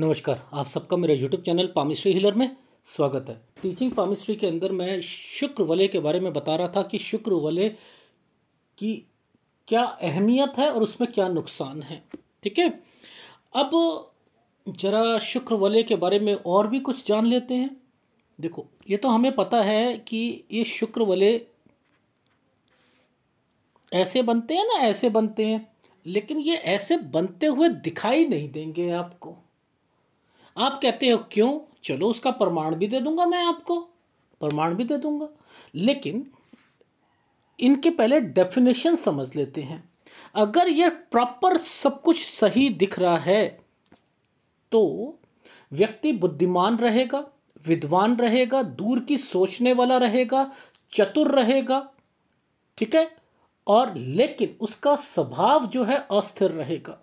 नमस्कार आप सबका मेरे यूट्यूब चैनल पामिस्ट्री हिलर में स्वागत है टीचिंग पामिस्ट्री के अंदर मैं शुक्र वले के बारे में बता रहा था कि शुक्र वले की क्या अहमियत है और उसमें क्या नुकसान है ठीक है अब जरा शुक्र वले के बारे में और भी कुछ जान लेते हैं देखो ये तो हमें पता है कि ये शुक्र वले ऐसे बनते हैं ना ऐसे बनते हैं लेकिन ये ऐसे बनते हुए दिखाई नहीं देंगे आपको आप कहते हो क्यों चलो उसका प्रमाण भी दे दूंगा मैं आपको प्रमाण भी दे दूंगा लेकिन इनके पहले डेफिनेशन समझ लेते हैं अगर यह प्रॉपर सब कुछ सही दिख रहा है तो व्यक्ति बुद्धिमान रहेगा विद्वान रहेगा दूर की सोचने वाला रहेगा चतुर रहेगा ठीक है और लेकिन उसका स्वभाव जो है अस्थिर रहेगा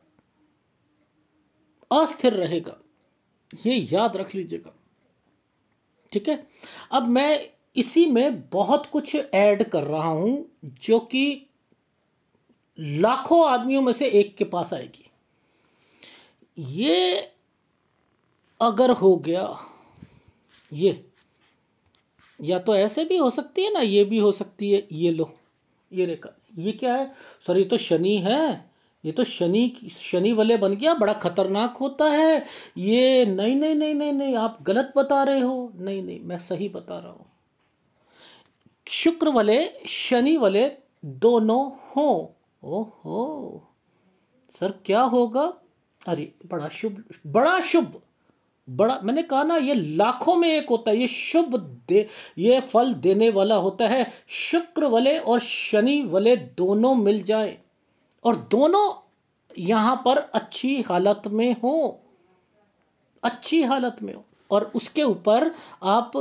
अस्थिर रहेगा ये याद रख लीजिएगा ठीक है अब मैं इसी में बहुत कुछ ऐड कर रहा हूं जो कि लाखों आदमियों में से एक के पास आएगी ये अगर हो गया ये या तो ऐसे भी हो सकती है ना ये भी हो सकती है ये लो ये रेखा ये क्या है सॉरी तो शनि है ये तो शनि शनि वले बन गया बड़ा खतरनाक होता है ये नहीं नहीं नहीं नहीं नहीं आप गलत बता रहे हो नहीं नहीं मैं सही बता रहा हूं शुक्र वाले शनि वाले दोनों हो हो सर क्या होगा अरे बड़ा शुभ बड़ा शुभ बड़ा मैंने कहा ना ये लाखों में एक होता है ये शुभ दे ये फल देने वाला होता है शुक्र वाले और शनि वाले दोनों मिल जाए और दोनों यहाँ पर अच्छी हालत में हो अच्छी हालत में हो और उसके ऊपर आप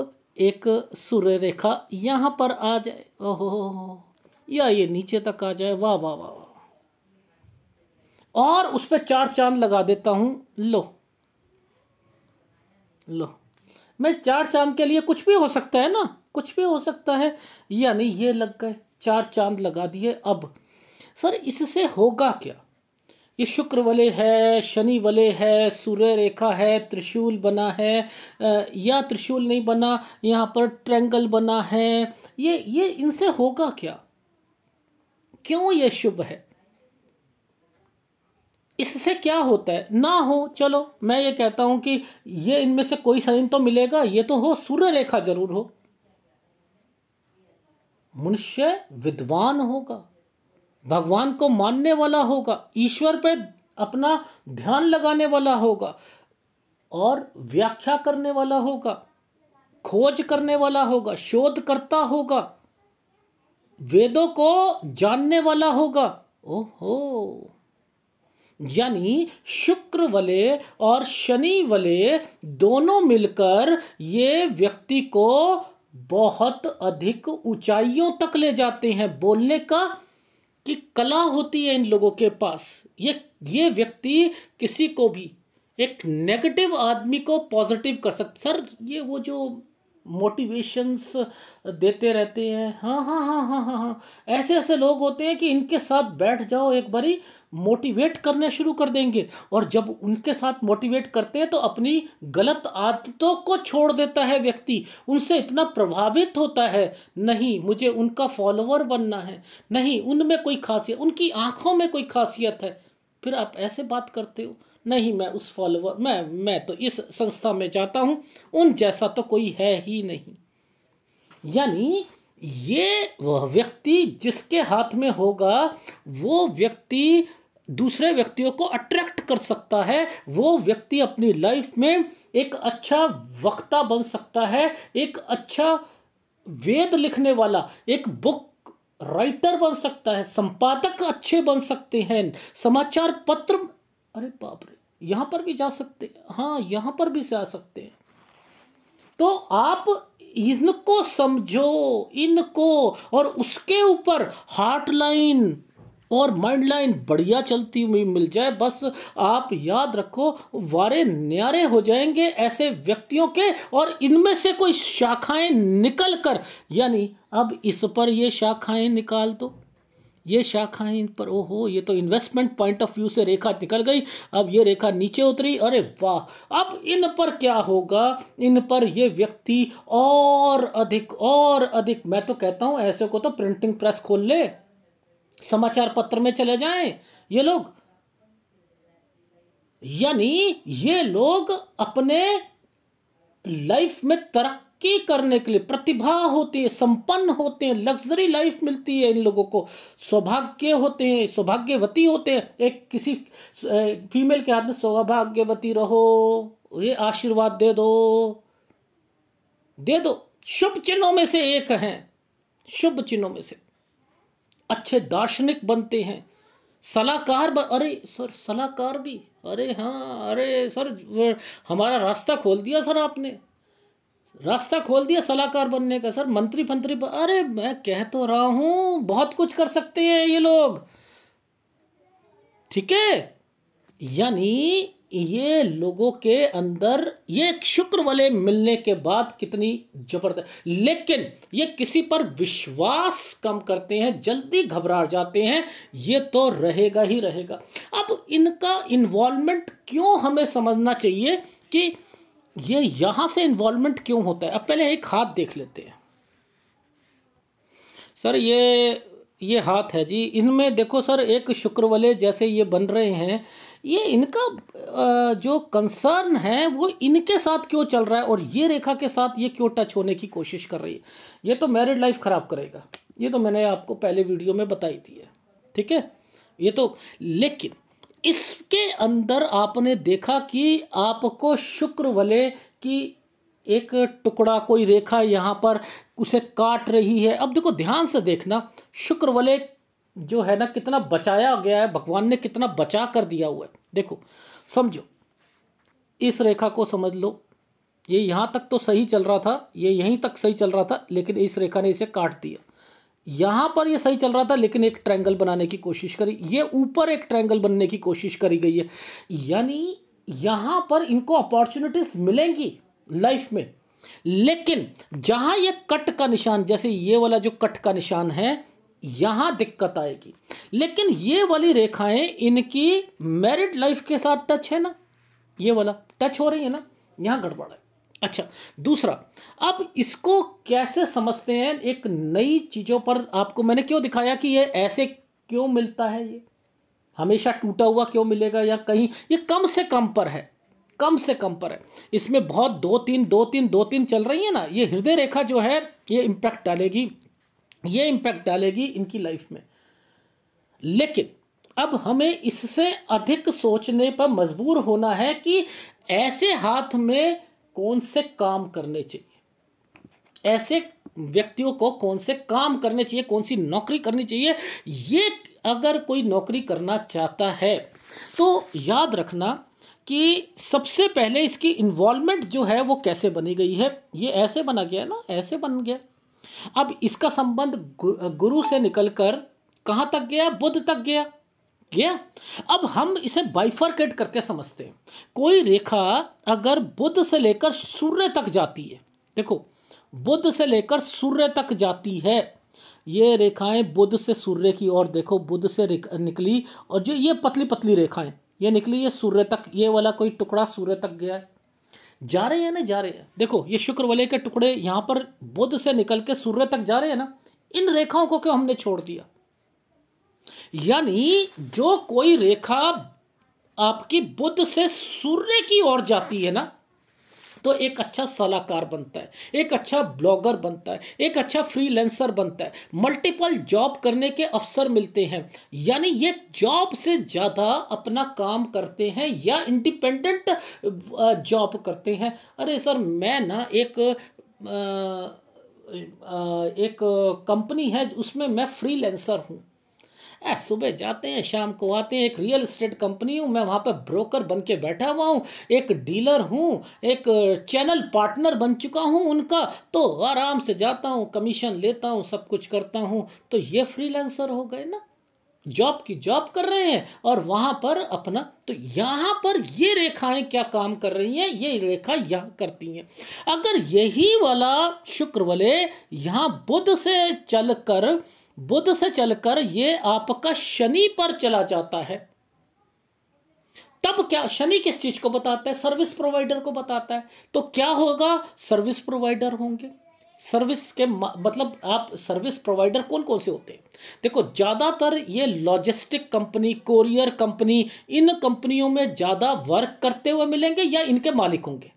एक सूर्य रेखा यहाँ पर आ जाए ओहो या ये नीचे तक आ जाए वाह वाह वाह वाह और उस पर चार चांद लगा देता हूँ लो लो मैं चार चांद के लिए कुछ भी हो सकता है ना कुछ भी हो सकता है यानी ये लग गए चार चांद लगा दिए अब सर इससे होगा क्या ये शुक्र वाले है शनि वाले है सूर्य रेखा है त्रिशूल बना है या त्रिशूल नहीं बना यहाँ पर ट्रैंगल बना है ये ये इनसे होगा क्या क्यों ये शुभ है इससे क्या होता है ना हो चलो मैं ये कहता हूं कि ये इनमें से कोई साइन तो मिलेगा ये तो हो सूर्य रेखा जरूर हो मनुष्य विद्वान होगा भगवान को मानने वाला होगा ईश्वर पे अपना ध्यान लगाने वाला होगा और व्याख्या करने वाला होगा खोज करने वाला होगा शोध करता होगा वेदों को जानने वाला होगा ओहो यानी शुक्र वाले और शनि वाले दोनों मिलकर ये व्यक्ति को बहुत अधिक ऊंचाइयों तक ले जाते हैं बोलने का कि कला होती है इन लोगों के पास ये ये व्यक्ति किसी को भी एक नेगेटिव आदमी को पॉजिटिव कर सकते सर ये वो जो मोटिवेशंस देते रहते हैं हाँ हाँ हाँ हाँ हाँ हाँ ऐसे ऐसे लोग होते हैं कि इनके साथ बैठ जाओ एक बारी मोटिवेट करने शुरू कर देंगे और जब उनके साथ मोटिवेट करते हैं तो अपनी गलत आदतों को छोड़ देता है व्यक्ति उनसे इतना प्रभावित होता है नहीं मुझे उनका फॉलोअर बनना है नहीं उनमें कोई खासियत उनकी आँखों में कोई खासियत है फिर आप ऐसे बात करते हो नहीं मैं उस फॉलोवर मैं मैं तो इस संस्था में जाता हूं उन जैसा तो कोई है ही नहीं यानी ये वह व्यक्ति जिसके हाथ में होगा वो व्यक्ति दूसरे व्यक्तियों को अट्रैक्ट कर सकता है वो व्यक्ति अपनी लाइफ में एक अच्छा वक्ता बन सकता है एक अच्छा वेद लिखने वाला एक बुक राइटर बन सकता है संपादक अच्छे बन सकते हैं समाचार पत्र अरे बाप रे यहां पर भी जा सकते हाँ यहां पर भी जा सकते हैं तो आप इनको समझो इनको और उसके ऊपर हार्ट लाइन और माइंड लाइन बढ़िया चलती हुई मिल जाए बस आप याद रखो वारे न्यारे हो जाएंगे ऐसे व्यक्तियों के और इनमें से कोई शाखाएं निकल कर यानी अब इस पर ये शाखाएं निकाल दो तो। ये शाखाएं इन पर ओहो ये तो इन्वेस्टमेंट पॉइंट ऑफ व्यू से रेखा निकल गई अब ये रेखा नीचे उतरी अरे वाह अब इन पर क्या होगा इन पर ये व्यक्ति और अधिक और अधिक मैं तो कहता हूं ऐसे को तो प्रिंटिंग प्रेस खोल ले समाचार पत्र में चले जाएं ये लोग यानी ये लोग अपने लाइफ में तरक्की तरक्की करने के लिए प्रतिभा होती है संपन्न होते हैं लग्जरी लाइफ मिलती है इन लोगों को सौभाग्य होते हैं सौभाग्यवती होते हैं एक किसी फीमेल के हाथ में सौभाग्यवती रहो ये आशीर्वाद दे दो दे दो शुभ चिन्हों में से एक है शुभ चिन्हों में से अच्छे दार्शनिक बनते हैं सलाहकार अरे सर सलाहकार भी अरे हाँ अरे सर हमारा रास्ता खोल दिया सर आपने रास्ता खोल दिया सलाहकार बनने का सर मंत्री फंत्री अरे मैं कह तो रहा हूं बहुत कुछ कर सकते हैं ये लोग ठीक है यानी ये लोगों के अंदर ये शुक्र वाले मिलने के बाद कितनी जबरदस्त लेकिन ये किसी पर विश्वास कम करते हैं जल्दी घबरा जाते हैं ये तो रहेगा ही रहेगा अब इनका इन्वॉल्वमेंट क्यों हमें समझना चाहिए कि ये यहाँ से इन्वॉल्वमेंट क्यों होता है अब पहले एक हाथ देख लेते हैं सर ये ये हाथ है जी इनमें देखो सर एक शुक्रवले जैसे ये बन रहे हैं ये इनका जो कंसर्न है वो इनके साथ क्यों चल रहा है और ये रेखा के साथ ये क्यों टच होने की कोशिश कर रही है ये तो मैरिड लाइफ ख़राब करेगा ये तो मैंने आपको पहले वीडियो में बताई थी है ठीक है ये तो लेकिन इसके अंदर आपने देखा कि आपको शुक्र वलय की एक टुकड़ा कोई रेखा यहाँ पर उसे काट रही है अब देखो ध्यान से देखना शुक्र वलय जो है ना कितना बचाया गया है भगवान ने कितना बचा कर दिया हुआ है देखो समझो इस रेखा को समझ लो ये यहाँ तक तो सही चल रहा था ये यहीं तक सही चल रहा था लेकिन इस रेखा ने इसे काट दिया यहां पर ये सही चल रहा था लेकिन एक ट्रायंगल बनाने की कोशिश करी ये ऊपर एक ट्रायंगल बनने की कोशिश करी गई है यानी यहां पर इनको अपॉर्चुनिटीज मिलेंगी लाइफ में लेकिन जहां ये कट का निशान जैसे ये वाला जो कट का निशान है यहां दिक्कत आएगी लेकिन ये वाली रेखाएं इनकी मैरिड लाइफ के साथ टच है ना ये वाला टच हो रही है ना यहां गड़बड़ है अच्छा दूसरा अब इसको कैसे समझते हैं एक नई चीज़ों पर आपको मैंने क्यों दिखाया कि ये ऐसे क्यों मिलता है ये हमेशा टूटा हुआ क्यों मिलेगा या कहीं ये कम से कम पर है कम से कम पर है इसमें बहुत दो तीन दो तीन दो तीन चल रही है ना ये हृदय रेखा जो है ये इम्पैक्ट डालेगी ये इम्पैक्ट डालेगी इनकी लाइफ में लेकिन अब हमें इससे अधिक सोचने पर मजबूर होना है कि ऐसे हाथ में कौन से काम करने चाहिए ऐसे व्यक्तियों को कौन से काम करने चाहिए कौन सी नौकरी करनी चाहिए ये अगर कोई नौकरी करना चाहता है तो याद रखना कि सबसे पहले इसकी इन्वॉल्वमेंट जो है वो कैसे बनी गई है ये ऐसे बना गया ना ऐसे बन गया अब इसका संबंध गुरु से निकलकर कहाँ तक गया बुद्ध तक गया गया अब हम इसे बाइफरकेट करके समझते हैं कोई रेखा अगर बुद्ध से लेकर सूर्य तक जाती है देखो बुद्ध से लेकर सूर्य तक जाती है ये रेखाएं बुद्ध से सूर्य की ओर देखो बुद्ध से निकली और जो ये पतली पतली रेखाएं ये निकली ये सूर्य तक ये वाला कोई टुकड़ा सूर्य तक गया है जा रहे हैं ना जा रहे हैं देखो ये शुक्र वाले के टुकड़े यहाँ पर बुद्ध से निकल के सूर्य तक जा रहे हैं ना इन रेखाओं को क्यों हमने छोड़ दिया यानी जो कोई रेखा आपकी बुद्ध से सूर्य की ओर जाती है ना तो एक अच्छा सलाहकार बनता है एक अच्छा ब्लॉगर बनता है एक अच्छा फ्रीलैंसर बनता है मल्टीपल जॉब करने के अवसर मिलते हैं यानी ये जॉब से ज़्यादा अपना काम करते हैं या इंडिपेंडेंट जॉब करते हैं अरे सर मैं ना एक आ, एक कंपनी है उसमें मैं फ्रीलेंसर हूँ सुबह जाते हैं शाम को आते हैं एक रियल इस्टेट कंपनी हूँ मैं वहाँ पर ब्रोकर बन के बैठा हुआ हूँ एक डीलर हूँ एक चैनल पार्टनर बन चुका हूँ उनका तो आराम से जाता हूँ कमीशन लेता हूँ सब कुछ करता हूँ तो ये फ्रीलांसर हो गए ना जॉब की जॉब कर रहे हैं और वहाँ पर अपना तो यहाँ पर ये रेखाएं क्या काम कर रही हैं ये रेखा यहाँ करती हैं अगर यही वाला शुक्र वाले यहाँ बुद्ध से चलकर बुद्ध से चलकर यह आपका शनि पर चला जाता है तब क्या शनि किस चीज को बताता है सर्विस प्रोवाइडर को बताता है तो क्या होगा सर्विस प्रोवाइडर होंगे सर्विस के मतलब आप सर्विस प्रोवाइडर कौन कौन से होते हैं देखो ज़्यादातर ये लॉजिस्टिक कंपनी कोरियर कंपनी इन कंपनियों में ज़्यादा वर्क करते हुए मिलेंगे या इनके मालिक होंगे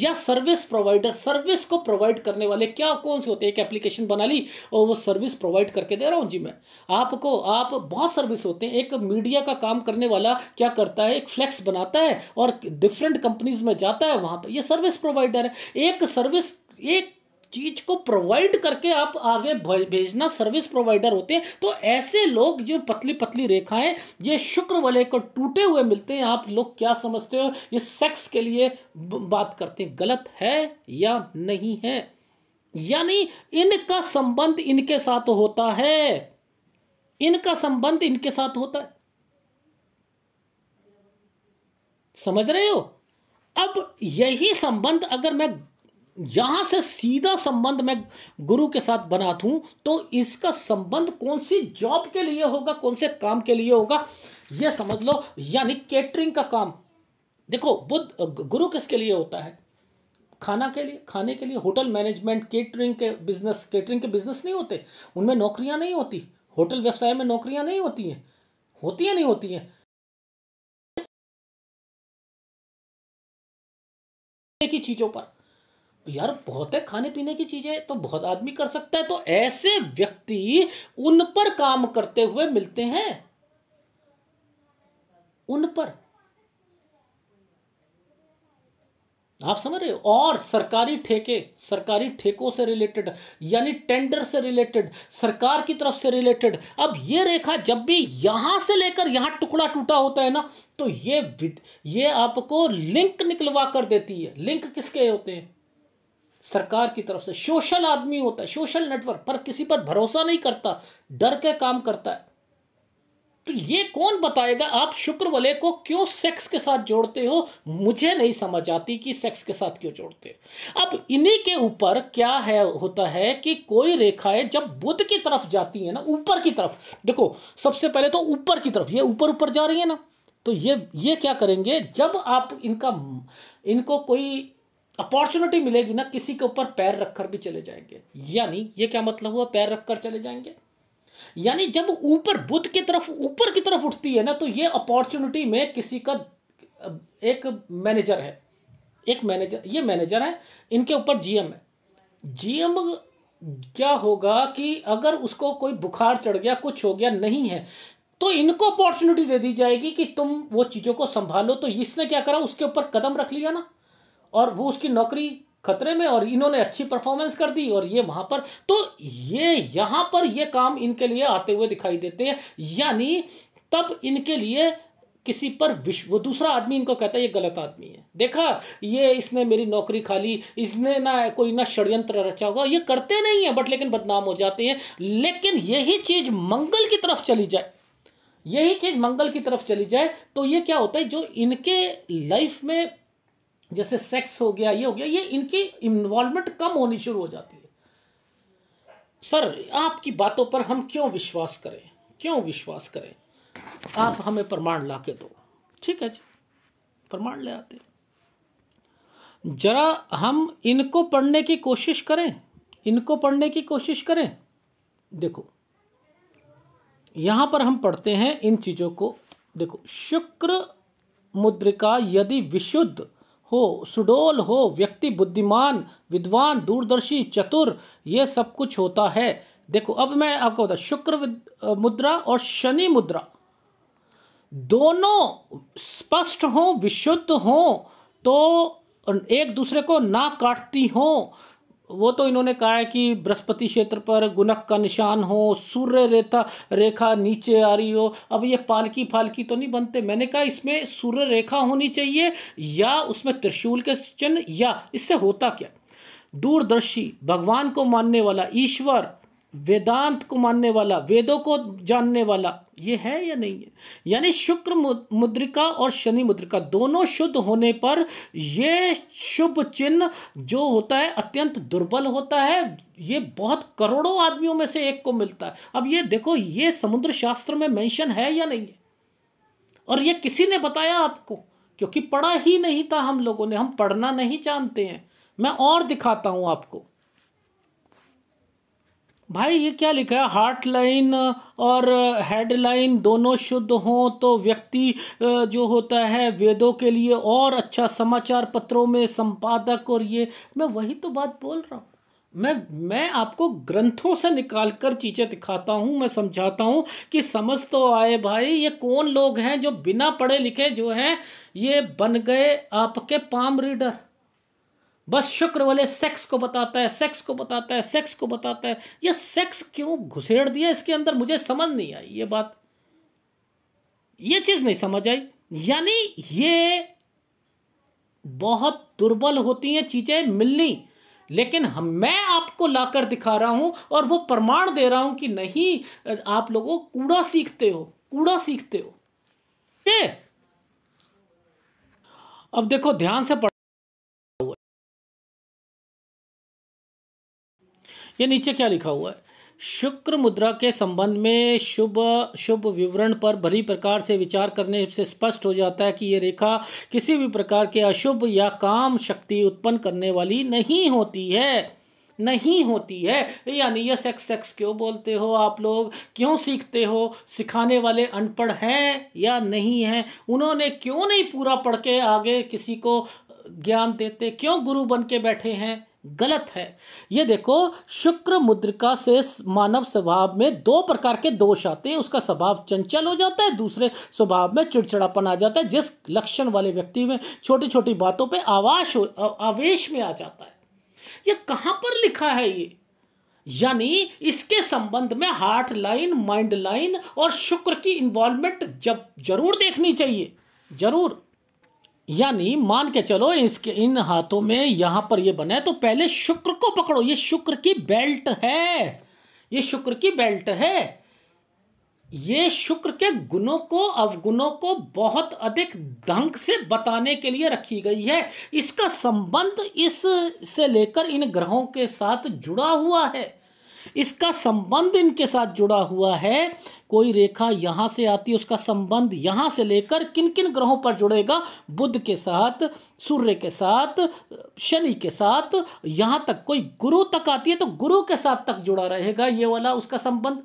या सर्विस प्रोवाइडर सर्विस को प्रोवाइड करने वाले क्या कौन से होते हैं एक एप्लीकेशन बना ली और वो सर्विस प्रोवाइड करके दे रहा हूँ जी मैं आपको आप बहुत सर्विस होते हैं एक मीडिया का काम करने वाला क्या करता है एक फ्लैक्स बनाता है और डिफरेंट कंपनीज में जाता है वहाँ पर यह सर्विस प्रोवाइडर है एक सर्विस एक चीज को प्रोवाइड करके आप आगे भेजना सर्विस प्रोवाइडर होते हैं तो ऐसे लोग जो पतली पतली रेखाएं ये शुक्र वाले को टूटे हुए मिलते हैं आप लोग क्या समझते हो ये सेक्स के लिए बात करते हैं गलत है या नहीं है यानी इनका संबंध इनके साथ होता है इनका संबंध इनके साथ होता है समझ रहे हो अब यही संबंध अगर मैं यहां से सीधा संबंध मैं गुरु के साथ बना दू तो इसका संबंध कौन सी जॉब के लिए होगा कौन से काम के लिए होगा यह समझ लो यानी केटरिंग का काम देखो बुद्ध गुरु किसके लिए होता है खाना के लिए खाने के लिए होटल मैनेजमेंट केटरिंग के बिजनेस केटरिंग के बिजनेस नहीं होते उनमें नौकरियां नहीं होती होटल व्यवसाय में नौकरियां नहीं होती हैं होती है नहीं होती हैं एक ही चीज़ों पर यार बहुत है खाने पीने की चीज़ें तो बहुत आदमी कर सकता है तो ऐसे व्यक्ति उन पर काम करते हुए मिलते हैं उन पर आप समझ रहे हो और सरकारी ठेके सरकारी ठेकों से रिलेटेड यानी टेंडर से रिलेटेड सरकार की तरफ से रिलेटेड अब ये रेखा जब भी यहां से लेकर यहां टुकड़ा टूटा होता है ना तो ये ये आपको लिंक निकलवा कर देती है लिंक किसके होते हैं सरकार की तरफ से सोशल आदमी होता है सोशल नेटवर्क पर किसी पर भरोसा नहीं करता डर के काम करता है तो ये कौन बताएगा आप शुक्र वाले को क्यों सेक्स के साथ जोड़ते हो मुझे नहीं समझ आती कि सेक्स के साथ क्यों जोड़ते हो अब इन्हीं के ऊपर क्या है होता है कि कोई रेखाएं जब बुद्ध की तरफ जाती है ना ऊपर की तरफ देखो सबसे पहले तो ऊपर की तरफ ये ऊपर ऊपर जा रही है ना तो ये ये क्या करेंगे जब आप इनका इनको कोई अपॉर्चुनिटी मिलेगी ना किसी के ऊपर पैर रखकर भी चले जाएंगे यानी ये क्या मतलब हुआ पैर रखकर चले जाएंगे यानी जब ऊपर बुद्ध की तरफ ऊपर की तरफ उठती है ना तो ये अपॉर्चुनिटी में किसी का एक मैनेजर है एक मैनेजर ये मैनेजर है इनके ऊपर जीएम है जीएम क्या होगा कि अगर उसको कोई बुखार चढ़ गया कुछ हो गया नहीं है तो इनको अपॉर्चुनिटी दे दी जाएगी कि तुम वो चीज़ों को संभालो तो इसने क्या करा उसके ऊपर कदम रख लिया ना और वो उसकी नौकरी खतरे में और इन्होंने अच्छी परफॉर्मेंस कर दी और ये वहाँ पर तो ये यहाँ पर ये काम इनके लिए आते हुए दिखाई देते हैं यानी तब इनके लिए किसी पर विश्व वो दूसरा आदमी इनको कहता है ये गलत आदमी है देखा ये इसने मेरी नौकरी खा ली इसने ना कोई ना षड्यंत्र रचा होगा ये करते नहीं है बट लेकिन बदनाम हो जाते हैं लेकिन यही चीज़ मंगल की तरफ चली जाए यही चीज़ मंगल की तरफ चली जाए तो ये क्या होता है जो इनके लाइफ में जैसे सेक्स हो गया ये हो गया ये इनकी इन्वॉल्वमेंट कम होनी शुरू हो जाती है सर आपकी बातों पर हम क्यों विश्वास करें क्यों विश्वास करें आप हमें प्रमाण ला के दो ठीक है जी प्रमाण ले आते जरा हम इनको पढ़ने की कोशिश करें इनको पढ़ने की कोशिश करें देखो यहां पर हम पढ़ते हैं इन चीज़ों को देखो शुक्र मुद्रिका यदि विशुद्ध हो सुडोल हो व्यक्ति बुद्धिमान विद्वान दूरदर्शी चतुर ये सब कुछ होता है देखो अब मैं आपको बता शुक्र मुद्रा और शनि मुद्रा दोनों स्पष्ट हों विशुद्ध हों तो एक दूसरे को ना काटती हों वो तो इन्होंने कहा है कि बृहस्पति क्षेत्र पर गुनक का निशान हो सूर्य रेखा रेखा नीचे आ रही हो अब ये पालकी फालकी तो नहीं बनते मैंने कहा इसमें सूर्य रेखा होनी चाहिए या उसमें त्रिशूल के चिन्ह या इससे होता क्या दूरदर्शी भगवान को मानने वाला ईश्वर वेदांत को मानने वाला वेदों को जानने वाला ये है या नहीं है यानी शुक्र मुद्रिका और शनि मुद्रिका दोनों शुद्ध होने पर ये शुभ चिन्ह जो होता है अत्यंत दुर्बल होता है ये बहुत करोड़ों आदमियों में से एक को मिलता है अब ये देखो ये समुद्र शास्त्र में मेंशन है या नहीं है और ये किसी ने बताया आपको क्योंकि पढ़ा ही नहीं था हम लोगों ने हम पढ़ना नहीं जानते हैं मैं और दिखाता हूँ आपको भाई ये क्या लिखा है हार्ट लाइन और हेड लाइन दोनों शुद्ध हों तो व्यक्ति जो होता है वेदों के लिए और अच्छा समाचार पत्रों में संपादक और ये मैं वही तो बात बोल रहा हूँ मैं मैं आपको ग्रंथों से निकाल कर चीज़ें दिखाता हूँ मैं समझाता हूँ कि समझ तो आए भाई ये कौन लोग हैं जो बिना पढ़े लिखे जो हैं ये बन गए आपके पाम रीडर बस शुक्र वाले सेक्स को बताता है सेक्स को बताता है सेक्स को बताता है यह सेक्स क्यों घुसेड़ दिया इसके अंदर मुझे समझ नहीं आई ये बात ये चीज़ नहीं समझ आई यानी ये बहुत दुर्बल होती हैं चीज़ें मिलनी लेकिन हम मैं आपको लाकर दिखा रहा हूं और वो प्रमाण दे रहा हूं कि नहीं आप लोगों कूड़ा सीखते हो कूड़ा सीखते हो ये अब देखो ध्यान से ये नीचे क्या लिखा हुआ है शुक्र मुद्रा के संबंध में शुभ शुभ विवरण पर भरी प्रकार से विचार करने से स्पष्ट हो जाता है कि ये रेखा किसी भी प्रकार के अशुभ या काम शक्ति उत्पन्न करने वाली नहीं होती है नहीं होती है यानी ये सेक्स सेक्स क्यों बोलते हो आप लोग क्यों सीखते हो सिखाने वाले अनपढ़ हैं या नहीं हैं उन्होंने क्यों नहीं पूरा पढ़ के आगे किसी को ज्ञान देते क्यों गुरु बन के बैठे हैं गलत है ये देखो शुक्र मुद्रिका से मानव स्वभाव में दो प्रकार के दोष आते हैं उसका स्वभाव चंचल हो जाता है दूसरे स्वभाव में चिड़चिड़ापन आ जाता है जिस लक्षण वाले व्यक्ति में छोटी छोटी बातों पे आवाश आवेश में आ जाता है ये कहाँ पर लिखा है ये यानी इसके संबंध में हार्ट लाइन माइंड लाइन और शुक्र की इन्वॉल्वमेंट जब जरूर देखनी चाहिए जरूर यानी मान के चलो इसके इन हाथों में यहाँ पर ये बना तो पहले शुक्र को पकड़ो ये शुक्र की बेल्ट है ये शुक्र की बेल्ट है ये शुक्र के गुणों को अवगुणों को बहुत अधिक ढंग से बताने के लिए रखी गई है इसका संबंध इस से लेकर इन ग्रहों के साथ जुड़ा हुआ है इसका संबंध इनके साथ जुड़ा हुआ है कोई रेखा यहां से आती है उसका संबंध यहां से लेकर किन किन ग्रहों पर जुड़ेगा बुद्ध के साथ सूर्य के साथ शनि के साथ यहां तक कोई गुरु तक आती है तो गुरु के साथ तक जुड़ा रहेगा ये वाला उसका संबंध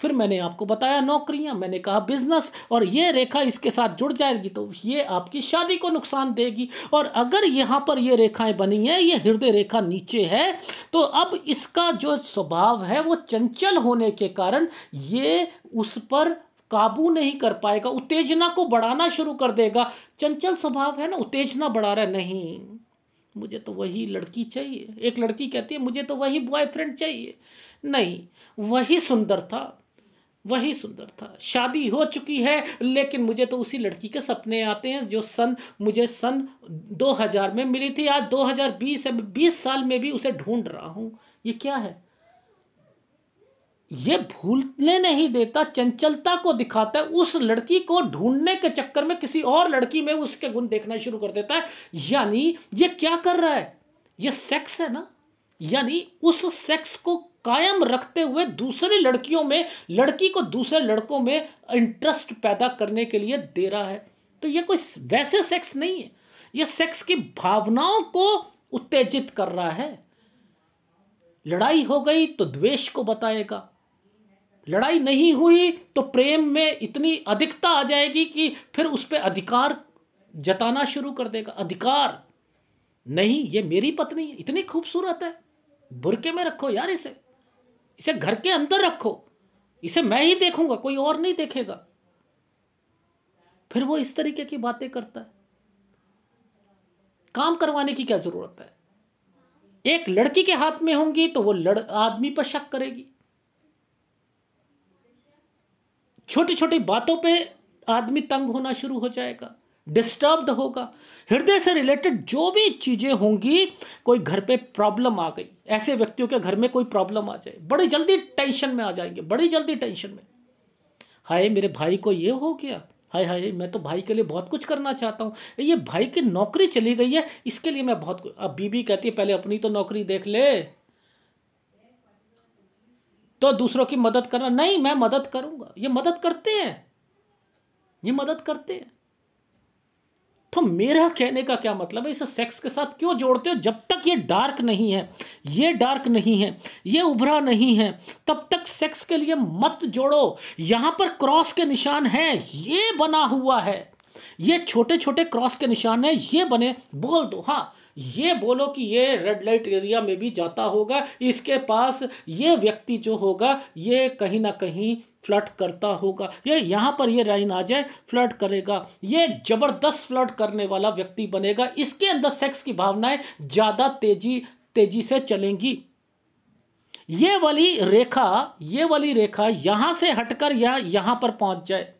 फिर मैंने आपको बताया नौकरियां मैंने कहा बिजनेस और ये रेखा इसके साथ जुड़ जाएगी तो ये आपकी शादी को नुकसान देगी और अगर यहाँ पर ये रेखाएं बनी हैं ये हृदय रेखा नीचे है तो अब इसका जो स्वभाव है वो चंचल होने के कारण ये उस पर काबू नहीं कर पाएगा उत्तेजना को बढ़ाना शुरू कर देगा चंचल स्वभाव है ना उत्तेजना बढ़ा रहा है नहीं मुझे तो वही लड़की चाहिए एक लड़की कहती है मुझे तो वही बॉयफ्रेंड चाहिए नहीं वही सुंदर था वही सुंदर था शादी हो चुकी है लेकिन मुझे तो उसी लड़की के सपने आते हैं जो सन मुझे सन 2000 में मिली थी आज 2020 है 20 साल में भी उसे ढूंढ रहा हूं ये क्या है ये भूलने नहीं देता चंचलता को दिखाता है उस लड़की को ढूंढने के चक्कर में किसी और लड़की में उसके गुण देखना शुरू कर देता है यानी ये क्या कर रहा है ये सेक्स है ना यानी उस सेक्स को कायम रखते हुए दूसरे लड़कियों में लड़की को दूसरे लड़कों में इंटरेस्ट पैदा करने के लिए दे रहा है तो यह कोई वैसे सेक्स नहीं है यह सेक्स की भावनाओं को उत्तेजित कर रहा है लड़ाई हो गई तो द्वेष को बताएगा लड़ाई नहीं हुई तो प्रेम में इतनी अधिकता आ जाएगी कि फिर उस पर अधिकार जताना शुरू कर देगा अधिकार नहीं ये मेरी पत्नी है इतनी खूबसूरत है बुरके में रखो यार इसे इसे घर के अंदर रखो इसे मैं ही देखूंगा कोई और नहीं देखेगा फिर वो इस तरीके की बातें करता है काम करवाने की क्या जरूरत है एक लड़की के हाथ में होंगी तो वो लड़ आदमी पर शक करेगी छोटी छोटी बातों पे आदमी तंग होना शुरू हो जाएगा डिस्टर्ब्ड होगा हृदय से रिलेटेड जो भी चीज़ें होंगी कोई घर पे प्रॉब्लम आ गई ऐसे व्यक्तियों के घर में कोई प्रॉब्लम आ जाए बड़ी जल्दी टेंशन में आ जाएंगे बड़ी जल्दी टेंशन में हाय मेरे भाई को ये हो गया हाय हाय मैं तो भाई के लिए बहुत कुछ करना चाहता हूँ ये भाई की नौकरी चली गई है इसके लिए मैं बहुत अब बीबी कहती है पहले अपनी तो नौकरी देख ले तो दूसरों की मदद करना नहीं मैं मदद करूँगा ये मदद करते हैं ये मदद करते हैं तो मेरा कहने का क्या मतलब है इसे सेक्स के साथ क्यों जोड़ते हो जब तक ये डार्क नहीं है ये डार्क नहीं है ये उभरा नहीं है तब तक सेक्स के लिए मत जोड़ो यहाँ पर क्रॉस के निशान हैं ये बना हुआ है ये छोटे छोटे क्रॉस के निशान हैं ये बने बोल दो हाँ ये बोलो कि ये रेड लाइट एरिया में भी जाता होगा इसके पास ये व्यक्ति जो होगा ये कहीं ना कहीं फ्लड करता होगा ये यहाँ पर ये राइन आ जाए फ्लड करेगा ये जबरदस्त फ्लड करने वाला व्यक्ति बनेगा इसके अंदर सेक्स की भावनाएं ज़्यादा तेजी तेजी से चलेंगी ये वाली रेखा ये वाली रेखा यहां से हटकर या यहां पर पहुंच जाए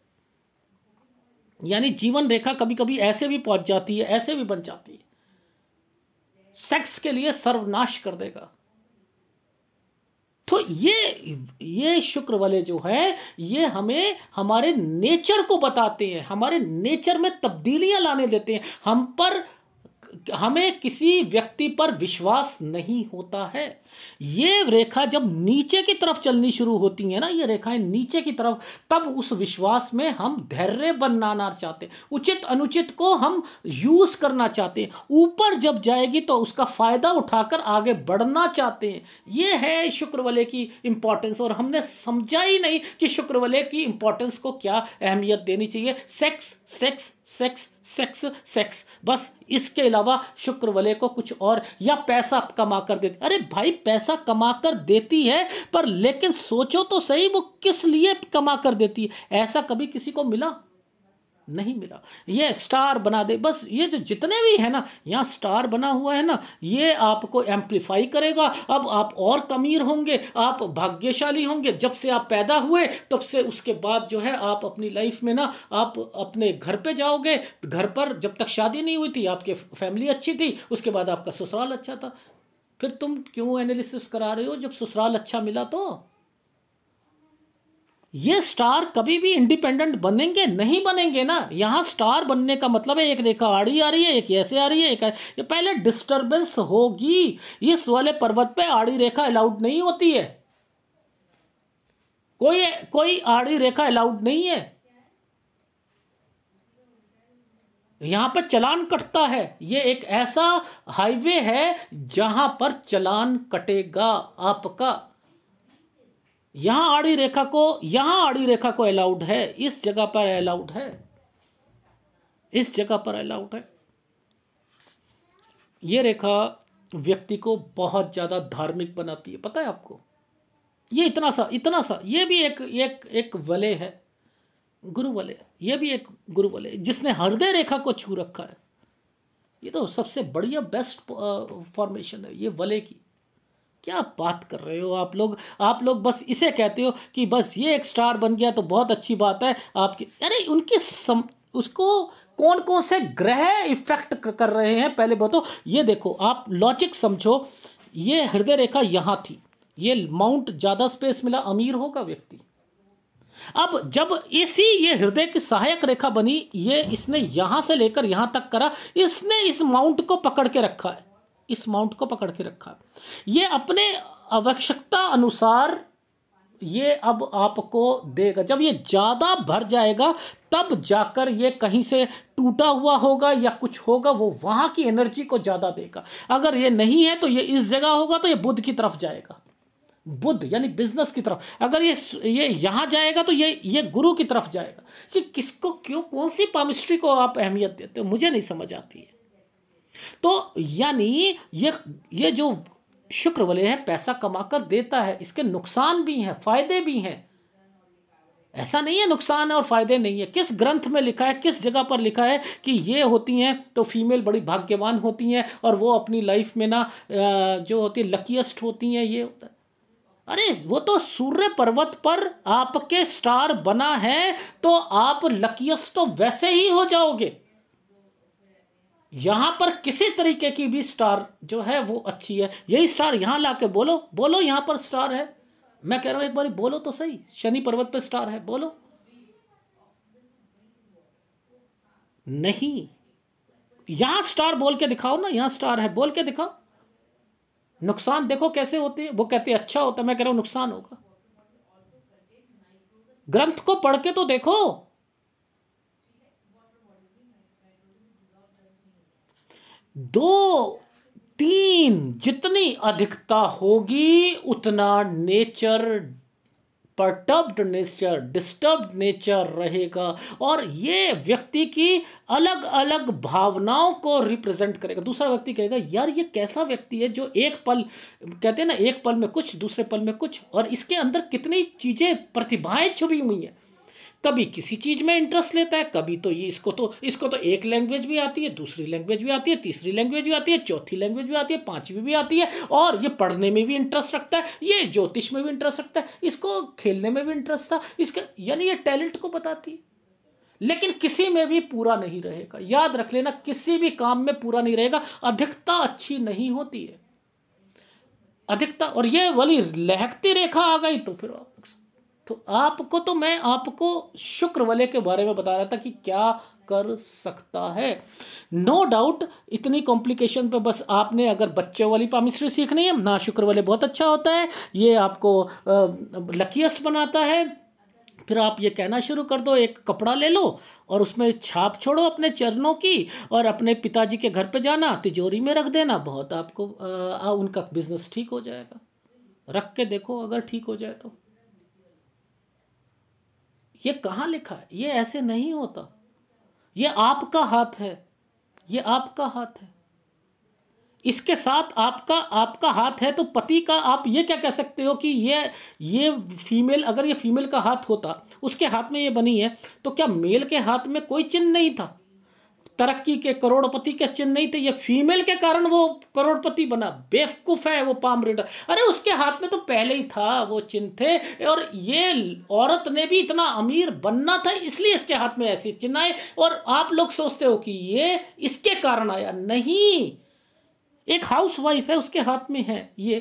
यानी जीवन रेखा कभी कभी ऐसे भी पहुंच जाती है ऐसे भी बन जाती है सेक्स के लिए सर्वनाश कर देगा ये ये शुक्र वाले जो हैं ये हमें हमारे नेचर को बताते हैं हमारे नेचर में तब्दीलियां लाने देते हैं हम पर हमें किसी व्यक्ति पर विश्वास नहीं होता है ये रेखा जब नीचे की तरफ चलनी शुरू होती है ना ये रेखाएं नीचे की तरफ तब उस विश्वास में हम धैर्य बनाना चाहते उचित अनुचित को हम यूज करना चाहते हैं ऊपर जब जाएगी तो उसका फायदा उठाकर आगे बढ़ना चाहते हैं ये है शुक्रवले की इंपॉर्टेंस और हमने समझा ही नहीं कि शुक्रवले की इंपॉर्टेंस को क्या अहमियत देनी चाहिए sex sex sex sex sex बस इसके अलावा शुक्र वलय को कुछ और या पैसा कमा कर देती अरे भाई पैसा कमा कर देती है पर लेकिन सोचो तो सही वो किस लिए कमा कर देती है ऐसा कभी किसी को मिला नहीं मिला ये स्टार बना दे बस ये जो जितने भी है ना यहाँ स्टार बना हुआ है ना ये आपको एम्पलीफाई करेगा अब आप और कमीर होंगे आप भाग्यशाली होंगे जब से आप पैदा हुए तब से उसके बाद जो है आप अपनी लाइफ में ना आप अपने घर पे जाओगे घर पर जब तक शादी नहीं हुई थी आपके फैमिली अच्छी थी उसके बाद आपका ससुराल अच्छा था फिर तुम क्यों एनालिसिस करा रहे हो जब ससुराल अच्छा मिला तो ये स्टार कभी भी इंडिपेंडेंट बनेंगे नहीं बनेंगे ना यहाँ स्टार बनने का मतलब है एक रेखा आड़ी आ रही है एक ऐसे आ रही है एक ये पहले डिस्टरबेंस होगी इस वाले पर्वत पे आड़ी रेखा अलाउड नहीं होती है कोई कोई आड़ी रेखा अलाउड नहीं है यहां पर चलान कटता है ये एक ऐसा हाईवे है जहां पर चलान कटेगा आपका यहां आड़ी रेखा को यहां आड़ी रेखा को अलाउड है इस जगह पर अलाउड है इस जगह पर अलाउड है ये रेखा व्यक्ति को बहुत ज़्यादा धार्मिक बनाती है पता है आपको ये इतना सा इतना सा ये भी एक एक एक वले है गुरु वले ये भी एक गुरु वले जिसने हृदय रेखा को छू रखा है ये तो सबसे बढ़िया बेस्ट फॉर्मेशन है ये वले की क्या बात कर रहे हो आप लोग आप लोग बस इसे कहते हो कि बस ये एक स्टार बन गया तो बहुत अच्छी बात है आपकी अरे उनकी सम उसको कौन कौन से ग्रह इफेक्ट कर रहे हैं पहले बताओ ये देखो आप लॉजिक समझो ये हृदय रेखा यहाँ थी ये माउंट ज़्यादा स्पेस मिला अमीर होगा व्यक्ति अब जब इसी ये हृदय की सहायक रेखा बनी ये इसने यहाँ से लेकर यहाँ तक करा इसने इस माउंट को पकड़ के रखा है इस माउंट को पकड़ के रखा ये अपने आवश्यकता अनुसार ये अब आपको देगा जब ये ज़्यादा भर जाएगा तब जाकर ये कहीं से टूटा हुआ होगा या कुछ होगा वो वहाँ की एनर्जी को ज़्यादा देगा अगर ये नहीं है तो ये इस जगह होगा तो ये बुद्ध की तरफ जाएगा बुद्ध यानी बिजनेस की तरफ अगर ये ये यहाँ जाएगा तो ये ये गुरु की तरफ जाएगा कि किसको क्यों कौन सी पामिस्ट्री को आप अहमियत देते हो मुझे नहीं समझ आती है तो यानी ये ये जो शुक्र वाले है पैसा कमाकर देता है इसके नुकसान भी हैं फायदे भी हैं ऐसा नहीं है नुकसान है और फायदे नहीं है किस ग्रंथ में लिखा है किस जगह पर लिखा है कि ये होती हैं तो फीमेल बड़ी भाग्यवान होती हैं और वो अपनी लाइफ में ना जो होती है लकीस्ट होती हैं ये होता है अरे वो तो सूर्य पर्वत पर आपके स्टार बना है तो आप लकीस्ट तो वैसे ही हो जाओगे यहां पर किसी तरीके की भी स्टार जो है वो अच्छी है यही स्टार यहां ला के बोलो बोलो यहां पर स्टार है मैं कह रहा हूं एक बार बोलो तो सही शनि पर्वत पर स्टार है बोलो नहीं यहां स्टार बोल के दिखाओ ना यहां स्टार है बोल के दिखाओ नुकसान देखो कैसे होते हैं वो कहते हैं अच्छा होता मैं कह रहा हूं नुकसान होगा ग्रंथ को पढ़ के तो देखो दो तीन जितनी अधिकता होगी उतना nature perturbed nature disturb nature रहेगा और ये व्यक्ति की अलग अलग भावनाओं को रिप्रेजेंट करेगा दूसरा व्यक्ति कहेगा यार ये कैसा व्यक्ति है जो एक पल कहते हैं ना एक पल में कुछ दूसरे पल में कुछ और इसके अंदर कितनी चीज़ें प्रतिभाएं छुपी हुई हैं कभी किसी चीज़ में इंटरेस्ट लेता है कभी तो ये इसको तो इसको तो एक लैंग्वेज भी आती है दूसरी लैंग्वेज भी आती है तीसरी लैंग्वेज भी आती है चौथी लैंग्वेज भी आती है पाँचवीं भी आती है और ये पढ़ने में भी इंटरेस्ट रखता है ये ज्योतिष में भी इंटरेस्ट रखता है इसको खेलने में भी इंटरेस्ट था इसका यानी ये टैलेंट को बताती है लेकिन किसी में भी पूरा नहीं रहेगा याद रख लेना किसी भी काम में पूरा नहीं रहेगा अधिकता अच्छी नहीं होती है अधिकता और ये वाली लहकती रेखा आ गई तो फिर आप तो आपको तो मैं आपको शुक्र वाले के बारे में बता रहा था कि क्या कर सकता है नो no डाउट इतनी कॉम्प्लिकेशन पे बस आपने अगर बच्चे वाली पामिस्ट्री सीखनी है ना शुक्र वाले बहुत अच्छा होता है ये आपको लकीस बनाता है फिर आप ये कहना शुरू कर दो एक कपड़ा ले लो और उसमें छाप छोड़ो अपने चरणों की और अपने पिताजी के घर पे जाना तिजोरी में रख देना बहुत आपको आ, आ, उनका बिजनेस ठीक हो जाएगा रख के देखो अगर ठीक हो जाए तो ये कहाँ लिखा है ये ऐसे नहीं होता ये आपका हाथ है ये आपका हाथ है इसके साथ आपका आपका हाथ है तो पति का आप ये क्या कह सकते हो कि ये ये फीमेल अगर ये फीमेल का हाथ होता उसके हाथ में ये बनी है तो क्या मेल के हाथ में कोई चिन्ह नहीं था तरक्की के करोड़पति के चिन्ह नहीं थे ये फीमेल के कारण वो करोड़पति बना बेवकूफ है वो पाम रीडर अरे उसके हाथ में तो पहले ही था वो चिन्ह थे और ये औरत ने भी इतना अमीर बनना था इसलिए इसके हाथ में ऐसी चिन्ह आए और आप लोग सोचते हो कि ये इसके कारण आया नहीं एक हाउस वाइफ है उसके हाथ में है ये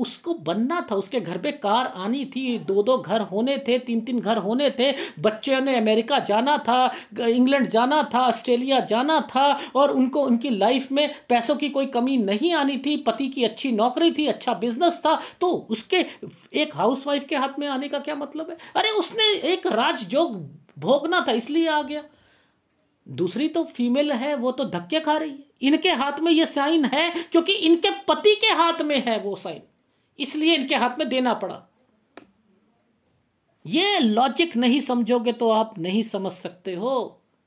उसको बनना था उसके घर पे कार आनी थी दो दो घर होने थे तीन तीन घर होने थे बच्चे ने अमेरिका जाना था इंग्लैंड जाना था ऑस्ट्रेलिया जाना था और उनको उनकी लाइफ में पैसों की कोई कमी नहीं आनी थी पति की अच्छी नौकरी थी अच्छा बिजनेस था तो उसके एक हाउस के हाथ में आने का क्या मतलब है अरे उसने एक राजयोग भोगना था इसलिए आ गया दूसरी तो फीमेल है वो तो धक्के खा रही है इनके हाथ में ये साइन है क्योंकि इनके पति के हाथ में है वो साइन इसलिए इनके हाथ में देना पड़ा ये लॉजिक नहीं समझोगे तो आप नहीं समझ सकते हो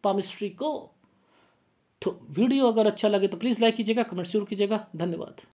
पामिस्ट्री को तो वीडियो अगर अच्छा लगे तो प्लीज़ लाइक कीजिएगा कमेंट शुरू कीजिएगा धन्यवाद